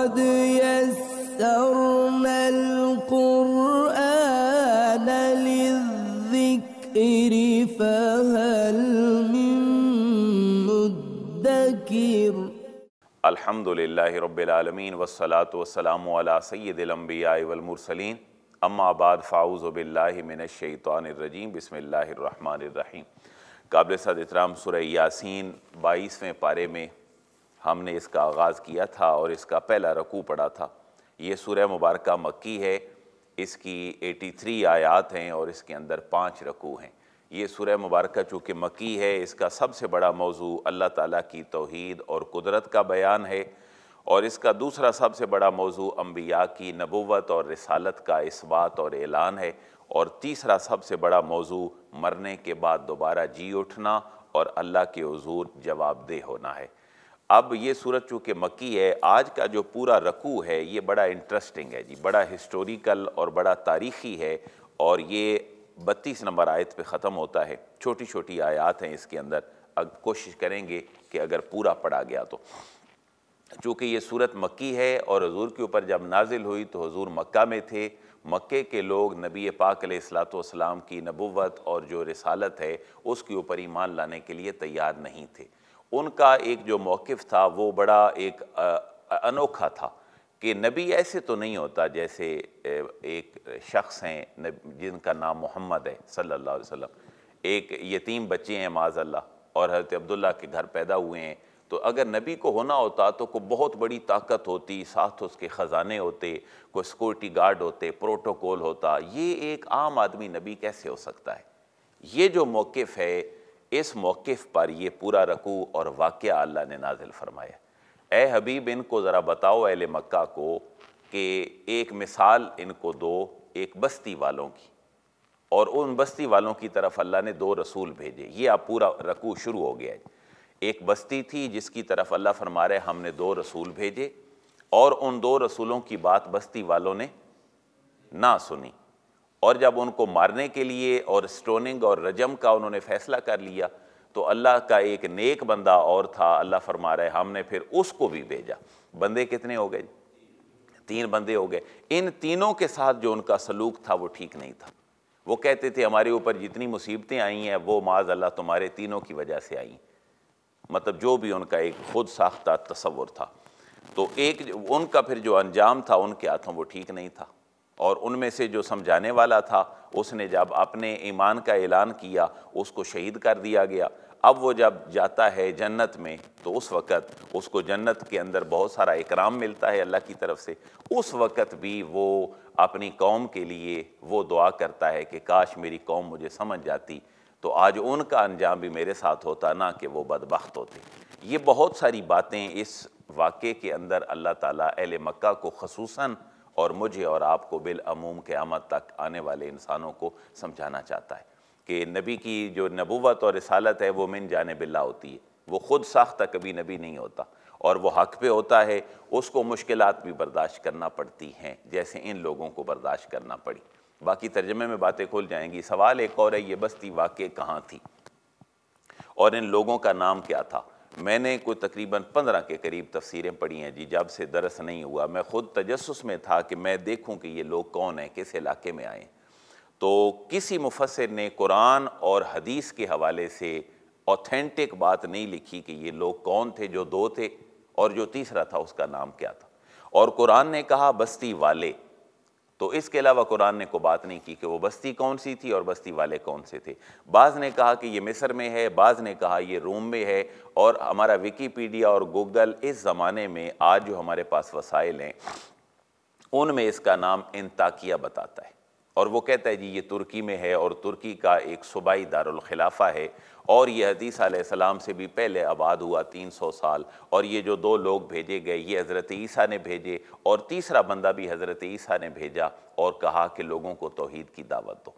قد يسرنا القرآن للذكر فهل من مدكر الحمد لله رب العالمين والصلاة والسلام على سيد الأنبياء والمرسلين अम्मा बाद फ़ाउज़ बिल्लाशानरजीम बसमिल्लर काबिल सद इतराम सुर यासीन बाईसवें पारे में हमने इसका आगाज़ किया था और इसका पहला रकू पड़ा था ये सूर्य मुबारक मक्की है इसकी 83 आयात हैं और इसके अंदर पाँच रकू हैं ये सूर्य मुबारक चूँकि मक्की है इसका सबसे बड़ा मौजू अल्लाह ताला की तोहद और कुदरत का बयान है और इसका दूसरा सबसे बड़ा मौजू अम्बिया की नबूत और रसालत का इस्बात और ऐलान है और तीसरा सबसे बड़ा मौजू मरने के बाद दोबारा जी उठना और अल्लाह के हजूर जवाबदेह होना है अब ये सूरत चूँकि मक्की है आज का जो पूरा रकू है ये बड़ा इंटरेस्टिंग है जी बड़ा हिस्टोरिकल और बड़ा तारीख़ी है और ये बत्तीस नंबर आयत पे ख़त्म होता है छोटी छोटी आयात हैं इसके अंदर अब कोशिश करेंगे कि अगर पूरा पढ़ा गया तो चूँकि ये सूरत मक्की है और हजूर के ऊपर जब नाजिल हुई तो हजूर मक्का में थे मक्के के लोग नबी पाक सलाम की नबूत और जो रसालत है उसके ऊपर ईमान लाने के लिए तैयार नहीं थे उनका एक जो मौक़ था वो बड़ा एक अनोखा था कि नबी ऐसे तो नहीं होता जैसे एक शख्स हैं जिनका नाम मोहम्मद है सल्ला वसम एक यतीम बच्चे हैं माजल्ला और हज़रत अब्दुल्ला के घर पैदा हुए हैं तो अगर नबी को होना होता तो कोई बहुत बड़ी ताकत होती साथ उसके ख़जाने होते कोई सिक्योरिटी गार्ड होते प्रोटोकॉल होता ये एक आम आदमी नबी कैसे हो सकता है ये जो मौक़ है इस मौक़ पर यह पूरा रकू और वाक्य अल्लाह ने नाजिल फरमाया ए हबीब इनको ज़रा बताओ अहल मक्का को कि एक मिसाल इनको दो एक बस्ती वालों की और उन बस्ती वालों की तरफ अल्लाह ने दो रसूल भेजे ये आप पूरा रकू शुरू हो गया है एक बस्ती थी जिसकी तरफ अल्लाह फरमा रहे हमने दो रसूल भेजे और उन दो रसूलों की बात बस्ती वालों ने ना सुनी और जब उनको मारने के लिए और स्टोनिंग और रजम का उन्होंने फैसला कर लिया तो अल्लाह का एक नेक बंदा और था अल्लाह फरमा रहे हमने फिर उसको भी भेजा बंदे कितने हो गए तीन बंदे हो गए इन तीनों के साथ जो उनका सलूक था वो ठीक नहीं था वो कहते थे हमारे ऊपर जितनी मुसीबतें आई हैं वो माज अल्लाह तुम्हारे तीनों की वजह से आई मतलब जो भी उनका एक खुद साख्ता तस्वुर था तो एक उनका फिर जो अंजाम था उनके हाथों वो ठीक नहीं था और उनमें से जो समझाने वाला था उसने जब अपने ईमान का ऐलान किया उसको शहीद कर दिया गया अब वो जब जाता है जन्नत में तो उस वक़्त उसको जन्नत के अंदर बहुत सारा इकराम मिलता है अल्लाह की तरफ से उस वक़्त भी वो अपनी कौम के लिए वो दुआ करता है कि काश मेरी कौम मुझे समझ जाती तो आज उनका अंजाम भी मेरे साथ होता ना कि वो बदबख्त होते ये बहुत सारी बातें इस वाक़े के अंदर अल्लाह ताला अहले मक्का को खसूसन और मुझे और आपको के क़्यामत तक आने वाले इंसानों को समझाना चाहता है कि नबी की जो नबूत और रसालत है वो मिन जान बिल्ला होती है वो ख़ुद साख्ता कभी नबी नहीं होता और वो हक पे होता है उसको मुश्किल भी बर्दाश्त करना पड़ती हैं जैसे इन लोगों को बर्दाश्त करना पड़ी बाकी तर्जमे में बातें खुल जाएंगी सवाल एक और है ये बस्ती वाक़ कहाँ थी और इन लोगों का नाम क्या था मैंने कोई तकरीबन पंद्रह के करीब तफसीरें पढ़ी हैं जी जब से दरस नहीं हुआ मैं ख़ुद तजस में था कि मैं देखूँ कि ये लोग कौन हैं किस इलाके में आए तो किसी मुफसर ने कुरान और हदीस के हवाले से ऑथेंटिक बात नहीं लिखी कि ये लोग कौन थे जो दो थे और जो तीसरा था उसका नाम क्या था और कुरान ने कहा बस्ती वाले तो इसके अलावा कुरान ने को बात नहीं की कि वो बस्ती कौन सी थी और बस्ती वाले कौन से थे बाज़ ने कहा कि ये मिस्र में है बाज़ ने कहा ये रोम में है और हमारा विकीपीडिया और गूगल इस ज़माने में आज जो हमारे पास वसाइल हैं उनमें इसका नाम इंताकिया बताता है और वो कहता है जी ये तुर्की में है और तुर्की का एक सूबाई दारुलखिलाफा है और ये हदीस आसमाम से भी पहले आबाद हुआ तीन सौ साल और ये जो दो लोग भेजे गए ये हज़रत ईसा ने भेजे और तीसरा बंदा भी हज़रत ईसा ने भेजा और कहा कि लोगों को तोहद की दावत दो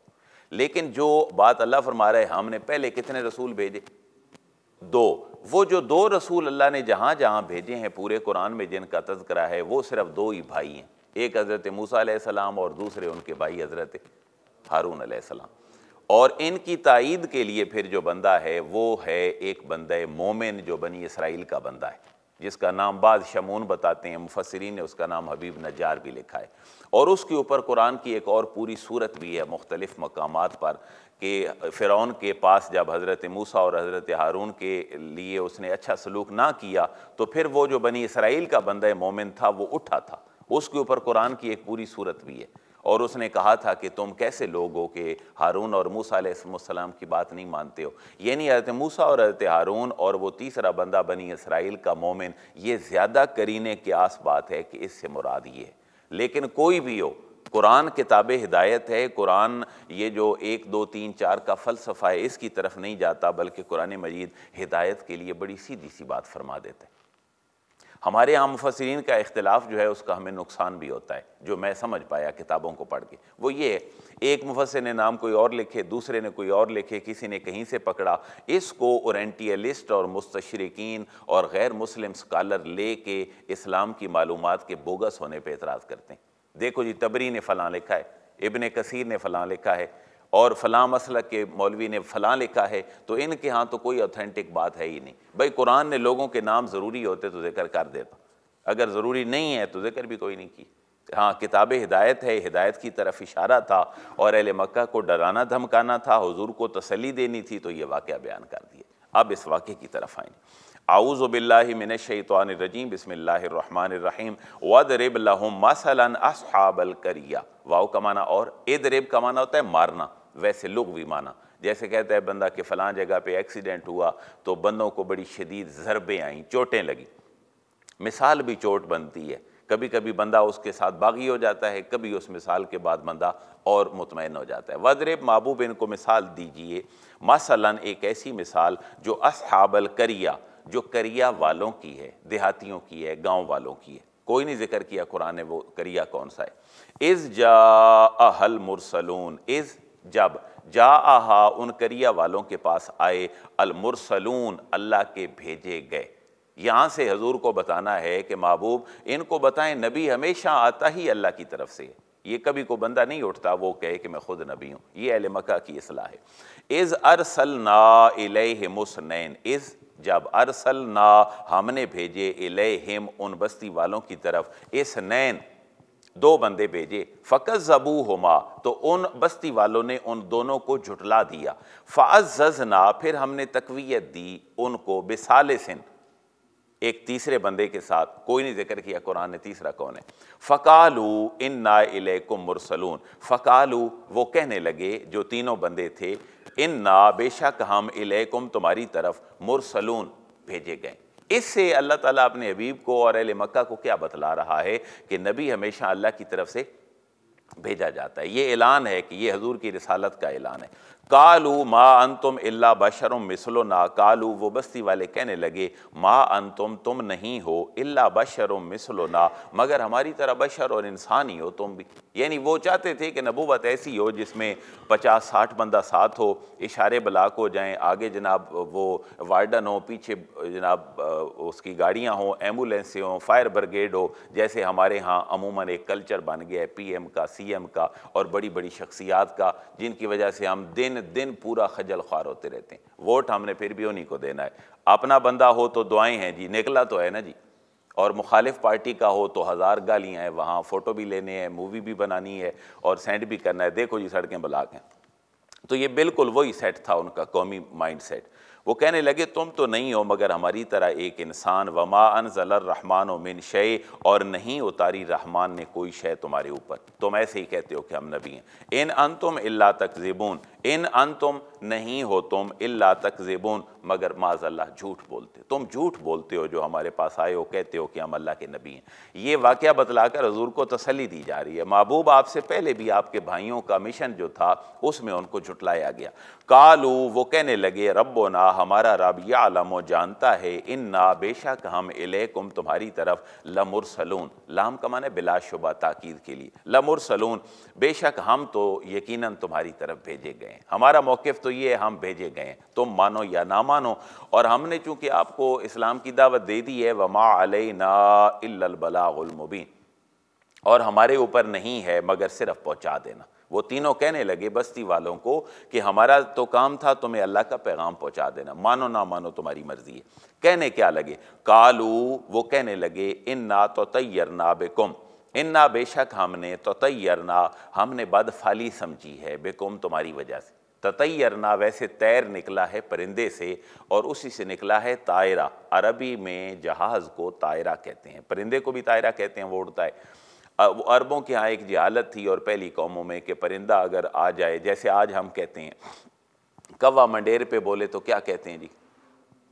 लेकिन जो बात अल्लाह फरमा रहे हमने पहले कितने रसूल भेजे दो वो जो दो रसूल अल्लाह ने जहाँ जहाँ भेजे हैं पूरे कुरान में जिनका तस्करा है वो सिर्फ दो ही भाई हैं एक हज़रत मूसा और दूसरे उनके भाई हज़रत हारून आसमाम और इनकी तइद के लिए फिर जो बंदा है वो है एक बंद मोमिन जो बनी इसराइल का बंदा है जिसका नाम बाद शमून बताते हैं मुफसरीन ने उसका नाम हबीब नजार भी लिखा है और उसके ऊपर कुरान की एक और पूरी सूरत भी है मुख्तलिफ़ मकाम पर कि फ़िरौन के पास जब हज़रत मूसा और हज़रत हारून के लिए उसने अच्छा सलूक ना किया तो फिर वो जो बनी इसराइल का बंद मोमिन था वो उठा था उसके ऊपर कुरान की एक पूरी सूरत भी है और उसने कहा था कि तुम कैसे लोग हो कि हारून और मूसा मूसम की बात नहीं मानते हो ये नहीं हजरत मूसा और हजरत हारून और वो तीसरा बंदा बनी इसराइल का मोमिन ये ज़्यादा करीने के आस बात है कि इससे मुराद ये लेकिन कोई भी हो कुरान किताब हिदायत है कुरान ये जो एक दो तीन चार का फ़लसफ़ा है इसकी तरफ नहीं जाता बल्कि कुरान मजीद हिदायत के लिए बड़ी सीधी सी बात फरमा देते हैं हमारे आम मुफसरीन का इख्तलाफ जो है उसका हमें नुकसान भी होता है जो मैं समझ पाया किताबों को पढ़ के वो ये है एक मुफसर ने नाम कोई और लिखे दूसरे ने कोई और लिखे किसी ने कहीं से पकड़ा इसको ओरेंटियलिस्ट और मुस्तशरकिन और गैर मुस्लिम स्कालर ले के इस्लाम की मालूम के बोगस होने पर एतराज़ करते हैं देखो जी तबरी ने फ़लाँ लिखा है इबन कसीर ने फ़लाँ लिखा है और फ़लाँ मसल के मौलवी ने फ़लाँ लिखा है तो इनके यहाँ तो कोई ऑथेंटिक बात है ही नहीं भाई कुरान ने लोगों के नाम ज़रूरी होते तो ज़िक्र कर देता अगर ज़रूरी नहीं है तो ज़िक्र भी कोई नहीं की हाँ किताब हिदायत है हिदायत की तरफ इशारा था और अहल मक्का को डराना धमकाना था हुजूर को तसली देनी थी तो ये वाक़ बयान कर दिया अब इस वाक़े की तरफ आएंगे आऊज़बिल्लाशैतवानरजीम बसमिल्लाम वदरब लहम मसलन असहाबल करिया वाओ का माना और ए का माना होता है मारना वैसे लोग भी माना जैसे कहता है बंदा कि फलां जगह पे एक्सीडेंट हुआ तो बंदों को बड़ी शदीद ज़रबें आईं चोटें लगी मिसाल भी चोट बनती है कभी कभी बंदा उसके साथ बागी हो जाता है कभी उस मिसाल के बाद बंदा और मुतमिन हो जाता है वदरब महबूब इनको मिसाल दीजिए मसला एक ऐसी मिसाल जो असहाबल करिया जो करिया वालों की है देहातियों की है गाँव वालों की है कोई नहीं जिक्र किया कुरान वो करिया कौन सा है इज़ जा अहल मुरसलून इज़ जब जा आहा उन करिया वालों के पास आए अलमुरसलून अल्लाह के भेजे गए यहाँ से हजूर को बताना है कि महबूब इनको बताएं नबी हमेशा आता ही अल्लाह की तरफ से ये कभी को बंदा नहीं उठता वो कहे कि मैं खुद नबी हूँ ये अल मक्का की असलाह है इज़ अरसल ना मुसनैन इज़ जब अरसल ना हमने भेजे हिम उन बस्ती वालों की तरफ इस नैन दो बंदे भेजे फ़कत ज़बू हमा तो उन बस्ती वालों ने उन दोनों को झुटला दिया फ़ाजना फिर हमने तकवीत दी उनको बिसाल सिन एक तीसरे बंदे के साथ कोई नहीं जिक्र किया कुरान ने तीसरा कौन है फ़कालू इन ना को मुरसलून फ़कालू वो कहने लगे जो तीनों बंदे थे इन ना बेशक हम इले कुम तुम्हारी तरफ मुरसलून भेजे गए इससे अल्लाह ताला अपने हबीब को और अहल मक्का को क्या बतला रहा है कि नबी हमेशा अल्लाह की तरफ से भेजा जाता है ये ऐलान है कि ये हजूर की रसालत का ऐलान है कालू मा इल्ला अल्ला बशरम ना कालू वो बस्ती वाले कहने लगे मा अन तुम नहीं हो अल्ला बशरम ना मगर हमारी तरह बशर और इंसान ही हो तुम भी यानी वो चाहते थे कि नबूवत ऐसी हो जिसमें पचास साठ बंदा साथ हो इशारे बलाक हो जाएँ आगे जनाब वो वार्डन हो पीछे जनाब उसकी गाड़ियाँ हों एम्बुलेंसें हों फायर ब्रिगेड हो जैसे हमारे यहाँ अमूमन एक कल्चर बन गया है पी एम का सी एम का और बड़ी बड़ी शख्सियात का जिनकी वजह से हम दिन दिन दिन पूरा खजल ख्वार होते रहते हैं वोट हमने फिर भी उन्हीं को देना है अपना बंदा हो तो दुआएं हैं जी निकला तो है ना जी और मुखालिफ पार्टी का हो तो हज़ार गालियाँ हैं वहाँ फ़ोटो भी लेने हैं मूवी भी बनानी है और सेंड भी करना है देखो जी सड़कें ब्लाक हैं तो ये बिल्कुल वही सेट था उनका कौमी माइंड सेट वो कहने लगे तुम तो नहीं हो मगर हमारी तरह एक इंसान वमा अन जलर अनजलरहमान मिन शय और नहीं उतारी रहमान ने कोई शय तुम्हारे ऊपर तुम ऐसे ही कहते हो कि हम नबी हैं इन अन तुम अल्ला तक इन अन तुम नहीं हो तुम इल्ला जेबून मगर माजल्ला झूठ बोलते तुम झूठ बोलते हो जो हमारे पास आए हो कहते हो कि हम अल्लाह के नबी हैं ये वाक़ बतलाकर हजूर को तसली दी जा रही है महबूब आपसे पहले भी आपके भाइयों का मिशन जो था उसमें उनको झुटलाया गया कालू वो कहने लगे रबो ना हमारा रब या आलमो जानता है इन ना बेशक हम इले कुम तुम्हारी तरफ सलून लाम का माने बिलाशुबा ताकीद के लिए सलून बेशक हम तो यकीन तुम्हारी तरफ भेजे गए हैं हमारा मौक़ तो ये है हम भेजे गए हैं तुम मानो या ना मानो और हमने चूँकि आपको इस्लाम की दावत दे दी है वमा अलबलामुबीन और हमारे ऊपर नहीं है मगर सिर्फ पहुँचा देना वो तीनों कहने लगे बस्ती वालों को कि हमारा तो काम था तुम्हें अल्लाह का पैगाम पहुंचा देना मानो ना मानो तुम्हारी मर्जी है कहने क्या लगे कालू वो कहने लगे इन ना तो तैयर ना बेकुम इन्ना बेशक हमने ततैरना हमने बदफाली समझी है बेकुम तुम्हारी वजह से ततयरना वैसे तैर निकला है परिंदे से और उसी से निकला है तायरा अरबी में जहाज़ को तायरा कहते हैं परिंदे को भी तायरा कहते हैं वो उड़ता है अरबों के यहाँ एक जहालत थी और पहली कौमों में कि परिंदा अगर आ जाए जैसे आज हम कहते हैं कवा मंडेर पे बोले तो क्या कहते हैं जी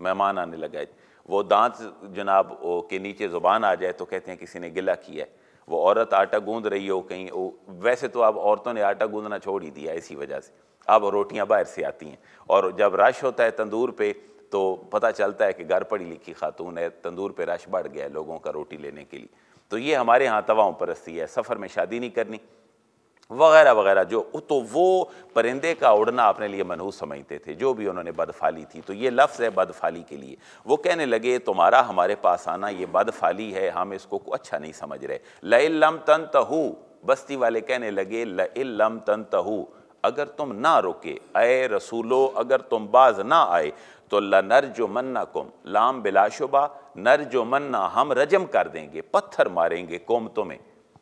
मेहमान आने लगा वो दांत जनाब के नीचे ज़ुबान आ जाए तो कहते हैं किसी ने गिला किया है वो औरत आटा गूंद रही हो कहीं वो वैसे तो अब औरतों ने आटा गूंदना छोड़ ही दिया इसी वजह से अब रोटियां बाहर से आती हैं और जब रश होता है तंदूर पे तो पता चलता है कि घर पढ़ी लिखी खातून है तंदूर पे रश बढ़ गया है लोगों का रोटी लेने के लिए तो ये हमारे यहाँ तवाओं परस्ती है सफ़र में शादी नहीं करनी वगैरह वगैरह जो तो वो परिंदे का उड़ना अपने लिए मनहूस समझते थे जो भी उन्होंने बदफाली थी तो ये लफ्ज़ है बदफाली के लिए वो कहने लगे तुम्हारा हमारे पास आना ये बदफाली है हम इसको अच्छा नहीं समझ रहे लम तन तहू बस्ती वाले कहने लगे लम तन तहू अगर तुम ना रुके अय रसूलो अगर तुम बाज ना आए तो नर जो मन्ना कुम लाम बिलाशुबा नर जो मन्ना हम रजम कर देंगे पत्थर मारेंगे कुम तुम्हें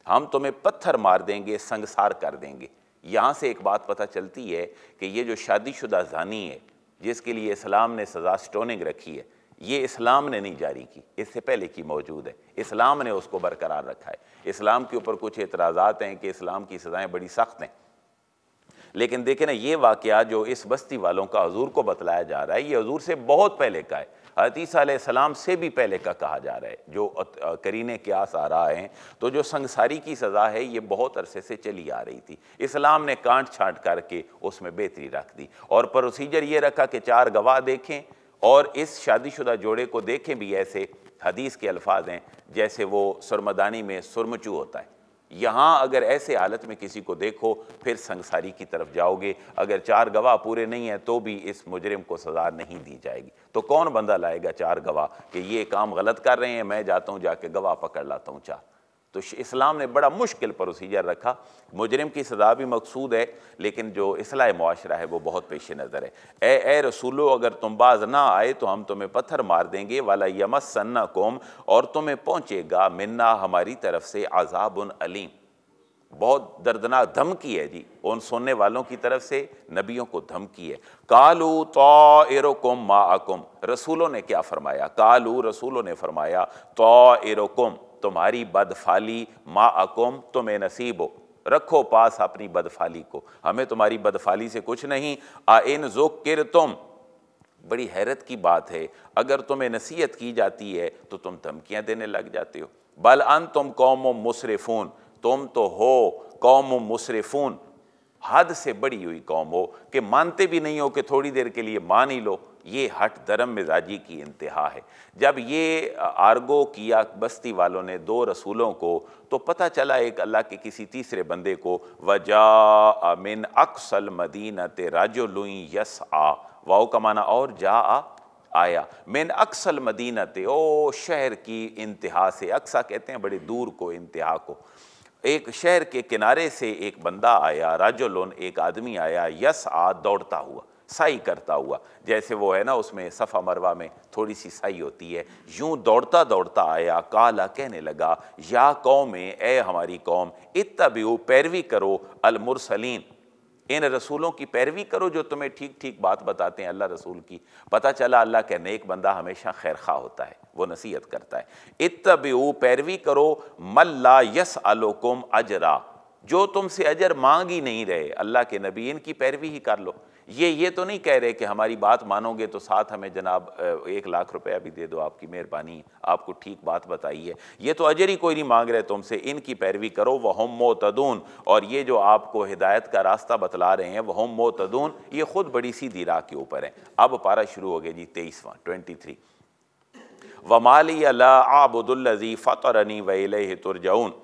हम तुम्हें पत्थर मार देंगे संगसार कर देंगे यहाँ से एक बात पता चलती है कि ये जो शादीशुदा जानी है जिसके लिए इस्लाम ने सज़ा स्टोनिंग रखी है ये इस्लाम ने नहीं जारी की इससे पहले की मौजूद है इस्लाम ने उसको बरकरार रखा है इस्लाम के ऊपर कुछ एतराज़ात हैं कि इस्लाम की सज़ाएँ बड़ी सख्त हैं लेकिन देखें ना ये वाक़ जो इस बस्ती वालों का हजूर को बतलाया जा रहा है ये हजूर से बहुत पहले का है हतीसा सलाम से भी पहले का कहा जा रहा है जो करीने क्यास आ रहा है तो जो संसारी की सज़ा है ये बहुत अरसे से चली आ रही थी इस्लाम ने कांट छांट करके उसमें बेहतरी रख दी और प्रोसीजर ये रखा कि चार गवाह देखें और इस शादीशुदा जोड़े को देखें भी ऐसे हदीस के अल्फाज हैं जैसे वो सुरमदानी में सुरमचू होता है यहाँ अगर ऐसे हालत में किसी को देखो फिर संसारी की तरफ जाओगे अगर चार गवाह पूरे नहीं हैं तो भी इस मुजरिम को सज़ा नहीं दी जाएगी तो कौन बंदा लाएगा चार गवाह कि ये काम गलत कर रहे हैं मैं जाता हूँ जाके गवाह पकड़ लाता हूँ चार तो इस्लाम ने बड़ा मुश्किल प्रोसीजर रखा मुजरम की सज़ा भी मकसूद है लेकिन जो इसलाह माशरा है वो बहुत पेश नज़र है ए ए रसूलो अगर तुम बाज ना आए तो हम तुम्हें पत्थर मार देंगे वाला यमस सन्ना कोम और तुम्हें पहुँचेगा मिन्ना हमारी तरफ से आज़ाब उन अलीम बहुत दर्दनाक धमकी है जी उन सुनने वालों की तरफ से नबियों को धमकी है कालू तो कुम मा रसूलों ने क्या फरमाया कालू रसूलों ने फरमाया तो एरो तुम्हारी बदफाली मा अकुम तुम्हें नसीब हो रखो पास अपनी बदफाली को हमें तुम्हारी बदफाली से कुछ नहीं इन जो किर तुम बड़ी हैरत की बात है अगर तुम्हें नसीहत की जाती है तो तुम धमकियां देने लग जाते हो बल अन तुम कौम मुसरफून तुम तो हो कौम मुसरफून हद से बड़ी हुई कौम हो कि मानते भी नहीं हो कि थोड़ी देर के लिए मान ही लो ये हट धर्म मिजाजी की इंतहा है जब ये आर्गो किया बस्ती वालों ने दो रसूलों को तो पता चला एक अल्लाह के किसी तीसरे बंदे को वजा अमिन अक्सल राजो लुई यस आ वाओ का माना और जा आ आया मेन अक्सल मदीनत ओ शहर की इंतहा से अक्सा कहते हैं बड़े दूर को इंतहा को एक शहर के किनारे से एक बंदा आया राजोलोन एक आदमी आया यस आ दौड़ता हुआ साई करता हुआ जैसे वो है ना उसमें सफ़ा मरवा में थोड़ी सी साई होती है यूं दौड़ता दौड़ता आया काला कहने लगा या कौम ए हमारी कौम इतबू पैरवी करो अलमुरसलीन इन रसूलों की पैरवी करो जो तुम्हें ठीक ठीक बात बताते हैं अल्लाह रसूल की पता चला अल्लाह का नेक बंदा हमेशा खैर खा होता है वो नसीहत करता है इतबू पैरवी करो मल्ला यस अलोकुम अजरा जो तुमसे अजर मांग ही नहीं रहे अल्लाह के नबी इनकी पैरवी ही कर लो ये ये तो नहीं कह रहे कि हमारी बात मानोगे तो साथ हमें जनाब एक लाख रुपया भी दे दो आपकी मेहरबानी आपको ठीक बात बताई है ये तो अजर ही कोई नहीं मांग रहे तुमसे इनकी पैरवी करो वह हम मोतदून और ये जो आपको हिदायत का रास्ता बतला रहे हैं वह हम मोतदून ये खुद बड़ी सी दीरा के ऊपर है अब पारा शुरू हो गया जी तेईसवा ट्वेंटी थ्री वमाली अला आबुदुल्लजी फ़तरनी वल तुरजाउन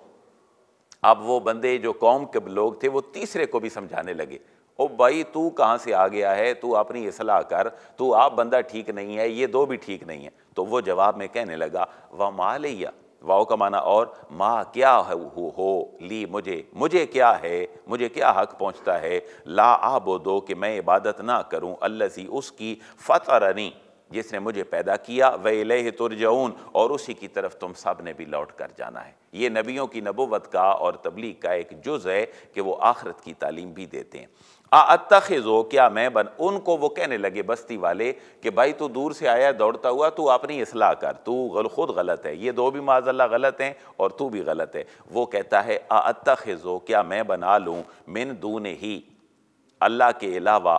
अब वो बंदे जो कौम के लोग थे वो तीसरे को भी समझाने लगे ओ भाई तू कहाँ से आ गया है तू अपनी असलाह कर तू आप बंदा ठीक नहीं है ये दो भी ठीक नहीं है तो वो जवाब में कहने लगा वह माँ लिया वाह का माना और माँ क्या है हो, हो ली मुझे मुझे क्या है मुझे क्या हक पहुँचता है ला आबो दो कि मैं इबादत ना करूँ अल्लसी उसकी फ़तरनी जिसने मुझे पैदा किया वे तुरजाऊन और उसी की तरफ तुम सब ने भी लौट कर जाना है ये नबियों की नबोवत का और तबलीग का एक जुज़ है कि वो आखरत की तालीम भी देते हैं आतो क्या मैं बन उनको वो कहने लगे बस्ती वाले कि भाई तू दूर से आया दौड़ता हुआ तू अपनी असलाह कर तू गल खुद गलत है ये दो भी माजल्ला गलत हैं और तू भी गलत है वो कहता है आत्ता खेजो क्या मैं बना लूँ मिन ने ही अल्लाह के अलावा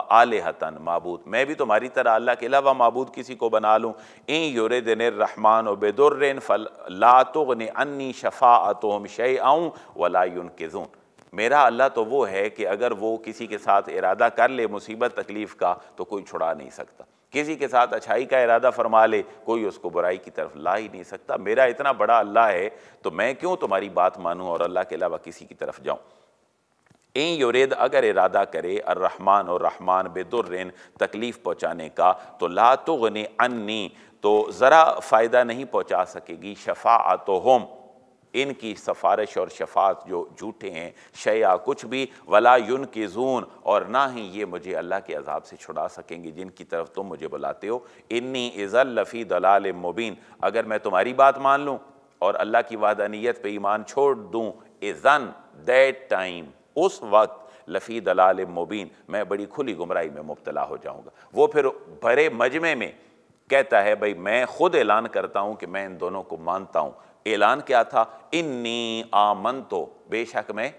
हतन मबूद मैं भी तुम्हारी तो तरह अल्लाह के अलावा मबूद किसी को बना लूँ योर दिन रहमान बेदुर्रन फल लातुन अन्नी शफ़ातम शे आऊँ के किजून मेरा अल्लाह तो वो है कि अगर वो किसी के साथ इरादा कर ले मुसीबत तकलीफ़ का तो कोई छुड़ा नहीं सकता किसी के साथ अच्छाई का इरादा फरमा ले कोई उसको बुराई की तरफ ला ही नहीं सकता मेरा इतना बड़ा अल्लाह है तो मैं क्यों तुम्हारी बात मानूँ और अल्लाह के अलावा किसी की तरफ जाऊँ इन योरेद अगर इरादा करे अर्रहमान और रहमान बेदुर्रेन तकलीफ़ पहुँचाने का तो ला तो अन्नी तो ज़रा फ़ायदा नहीं पहुँचा सकेगी शफ़ा आतो होम इनकी सफारश और शफात जो झूठे हैं शया कुछ भी वला युन के जून और ना ही ये मुझे अल्लाह के अजाब से छुड़ा सकेंगे जिनकी तरफ तुम मुझे बुलाते हो इन्नी इज़ल लफ़ी दलाल मुबीन अगर मैं तुम्हारी बात मान लूँ और अल्लाह की वादानियत पर ईमान छोड़ दूँ इज़न दैट टाइम उस वक्त लफ़ी दलाल मुबीन मैं बड़ी खुली गुमराही में मुबतला हो जाऊँगा वो फिर भरे मजमे में कहता है भाई मैं खुद ऐलान करता हूँ कि मैं इन दोनों को मानता हूँ ऐलान क्या था इन्नी आमन तो बेशक मैं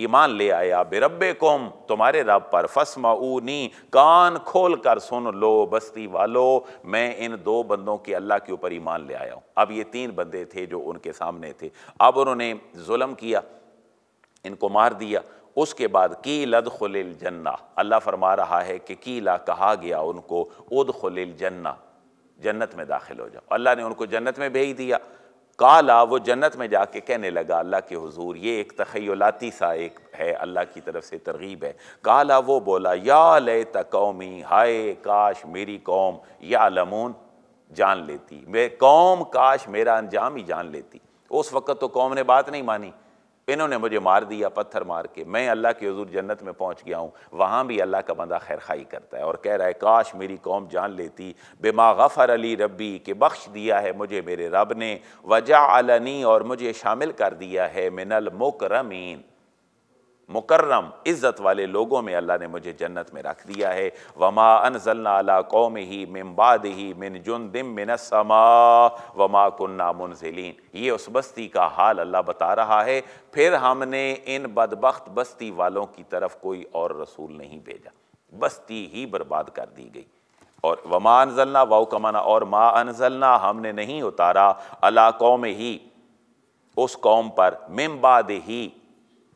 ईमान ले आया बेरब कोम तुम्हारे रब पर फसमा ऊनी कान खोल कर सुन लो बस्ती वालो मैं इन दो बंदों के अल्लाह के ऊपर ईमान ले आया हूँ अब ये तीन बंदे थे जो उनके सामने थे अब उन्होंने जुल्म किया इनको मार दिया उसके बाद की लद खुलिल जन्ना अल्लाह फरमा रहा है कि कीला कहा गया उनको उद खुलिल जन्ना जन्नत में दाखिल हो जाओ अल्लाह ने उनको जन्नत में भेज दिया काला वो जन्नत में जाके कहने लगा अल्लाह के हुजूर ये एक तखयलाती सा एक है अल्लाह की तरफ से तरगीब है काला वो बोला या ले तकौमी हाय काश मेरी कौम या लमून जान लेती मैं कौम काश मेरा अंजाम ही जान लेती उस वक़्त तो कौम ने बात नहीं मानी इन्होंने मुझे मार दिया पत्थर मार के मैं अल्लाह के हजूर जन्नत में पहुंच गया हूँ वहाँ भी अल्लाह का बंदा खैर खाई करता है और कह रहा है काश मेरी कौम जान लेती बेमा गफ़र अली रबी के बख्श दिया है मुझे मेरे रब ने वजा अलनी और मुझे शामिल कर दिया है मिनल मुकरमीन मुकर्रम इज़्ज़त वाले लोगों में अल्लाह ने मुझे जन्नत में रख दिया है वमा अला कौम ही मिम्बाद ही मिन जुन दिम मिन समा वमा कुन्ना मुनजिलीन ये उस बस्ती का हाल अल्लाह बता रहा है फिर हमने इन बदबख्त बस्ती वालों की तरफ कोई और रसूल नहीं भेजा बस्ती ही बर्बाद कर दी गई और वमा अनजल्ला वाऊ कमाना और मा अनजल्ला हमने नहीं उतारा अला कौम ही उस कौम पर मिम्बाद ही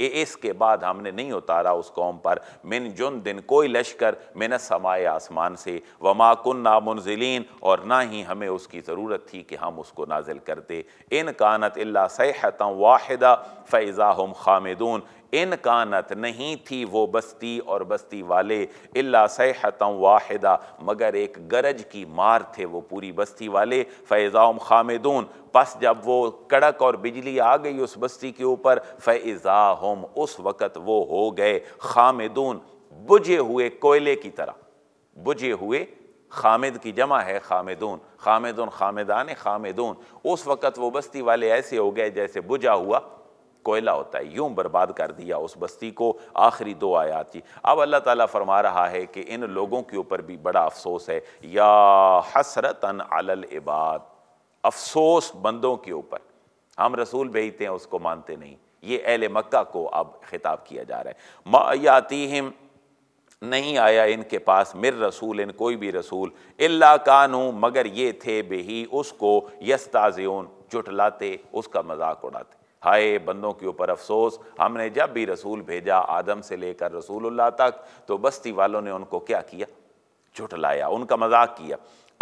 इसके बाद हमने नहीं उतारा उस कौम पर मिन जुन दिन कोई लश्कर मिन समाए आसमान से वमाकुन मुनजिलीन और ना ही हमें उसकी ज़रूरत थी कि हम उसको नाजिल करते इन कानत सैहता वाहिदा फ़ैज़ा हम खामिदून इन कानत नहीं थी वो बस्ती और बस्ती वाले इल्ला सहतम वाहिदा मगर एक गरज की मार थे वो पूरी बस्ती वाले फ़ैज़ाम खामिदून बस जब वो कड़क और बिजली आ गई उस बस्ती के ऊपर फ़ैज़ा हम उस वक़्त वो हो गए खामिदून बुझे हुए कोयले की तरह बुझे हुए खामिद की जमा है खामिदून खामिदून खामिदान खामिदून उस वक़्त वो बस्ती वाले ऐसे हो गए जैसे बुझा हुआ कोयला होता है यूं बर्बाद कर दिया उस बस्ती को आखिरी दो आयात की अब अल्लाह ताला फरमा रहा है कि इन लोगों के ऊपर भी बड़ा अफसोस है या हसरतन अलल इबाद अफसोस बंदों के ऊपर हम रसूल भेजते हैं उसको मानते नहीं ये अहल मक्का को अब खिताब किया जा रहा है मायाती हिम नहीं आया इनके पास मिर रसूल इन कोई भी रसूल अल्ला कानू मगर ये थे बेही उसको यस्ताज़ियन जुटलाते उसका मजाक उड़ाते हाय बंदों के ऊपर अफसोस हमने जब भी रसूल भेजा आदम से लेकर रसूलुल्लाह तक तो बस्ती वालों ने उनको क्या किया झुटलाया उनका मजाक किया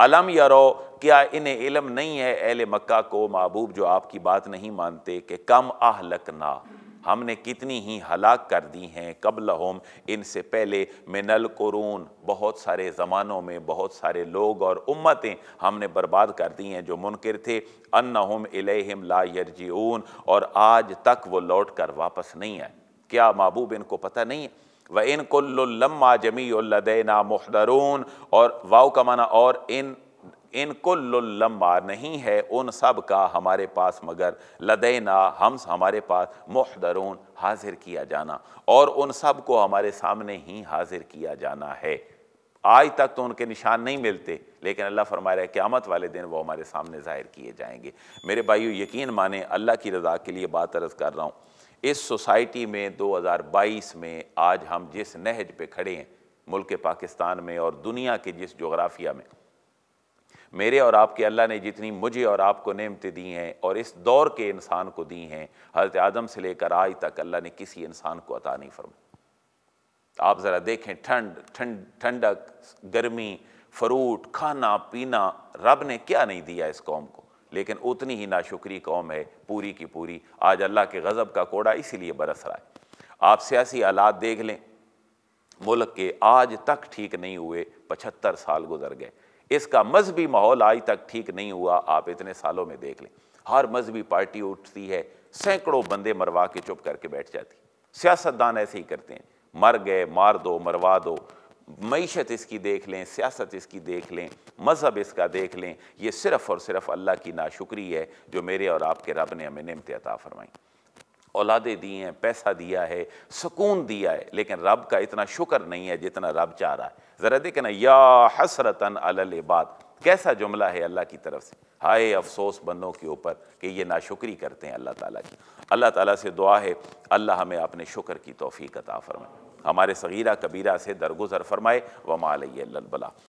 अलम यारो क्या इन्हें इलम नहीं है अहल मक्का को महबूब जो आपकी बात नहीं मानते कि कम आहलकना हमने कितनी ही हलाक कर दी हैं कबल हम इनसे पहले मिनल कुरून बहुत सारे ज़मानों में बहुत सारे लोग और उम्मतें हमने बर्बाद कर दी हैं जो मुनकर थे अन हम इलेम ला यरजीऊन और आज तक वो लौट कर वापस नहीं आए क्या महबूब इनको पता नहीं है व इन कुल्लम्मा जमी लदैना मुहदरून और वाओ का माना और इन इनको लम्बा नहीं है उन सब का हमारे पास मगर लदेना हम हमारे पास मुहदरून हाजिर किया जाना और उन सब को हमारे सामने ही हाजिर किया जाना है आज तक तो उनके निशान नहीं मिलते लेकिन अल्लाह फरमा रहा है क़्यामत वाले दिन वो हमारे सामने ज़ाहिर किए जाएंगे मेरे भाइयों यकीन माने अल्लाह की रजा के लिए बात अर्ज़ कर रहा हूँ इस सोसाइटी में 2022 में आज हम जिस नहज पे खड़े हैं मुल्क पाकिस्तान में और दुनिया के जिस जोग्राफिया में मेरे और आपके अल्लाह ने जितनी मुझे और आपको नेमतें दी हैं और इस दौर के इंसान को दी हैं हज़रत आदम से लेकर आज तक अल्लाह ने किसी इंसान को अता नहीं फरमाई आप ज़रा देखें ठंड ठंड ठंडक गर्मी फ्रूट खाना पीना रब ने क्या नहीं दिया इस कौम को लेकिन उतनी ही नाशुक्री कौम है पूरी की पूरी आज अल्लाह के गज़ब का कोड़ा इसीलिए बरस रहा है आप सियासी आलात देख लें मुल्क के आज तक ठीक नहीं हुए पचहत्तर साल गुजर गए इसका मजहबी माहौल आज तक ठीक नहीं हुआ आप इतने सालों में देख लें हर मजहबी पार्टी उठती है सैकड़ों बंदे मरवा के चुप करके बैठ जाती सियासतदान ऐसे ही करते हैं मर गए मार दो मरवा दो मीशत इसकी देख लें सियासत इसकी देख लें मज़हब इसका देख लें ये सिर्फ़ और सिर्फ़ अल्लाह की नाशुक्री है जो मेरे और आपके रब ने हमें निमत अता फरमाई औलादे दी हैं पैसा दिया है सुकून दिया है लेकिन रब का इतना शुक्र नहीं है जितना रब चाह रहा है ज़रा देखे ना या हसरतन अलबाद कैसा जुमला है अल्लाह की तरफ से हाय अफसोस बंदों के ऊपर कि ये नाशुक्री करते हैं अल्लाह ताला की अल्लाह ताला से दुआ है अल्लाह हमें अपने शुक्र की तोफ़ी का फरमाए हमारे सगीरा कबीरा से दरगुजर फरमाए व माल